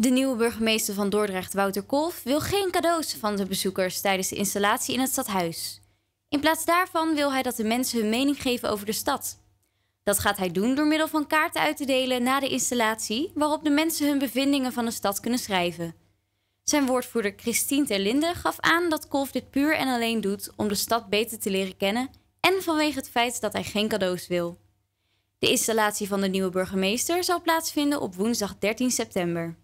De nieuwe burgemeester van Dordrecht, Wouter Kolf, wil geen cadeaus van de bezoekers tijdens de installatie in het stadhuis. In plaats daarvan wil hij dat de mensen hun mening geven over de stad. Dat gaat hij doen door middel van kaarten uit te delen na de installatie, waarop de mensen hun bevindingen van de stad kunnen schrijven. Zijn woordvoerder Christine Terlinde gaf aan dat Kolf dit puur en alleen doet om de stad beter te leren kennen en vanwege het feit dat hij geen cadeaus wil. De installatie van de nieuwe burgemeester zal plaatsvinden op woensdag 13 september.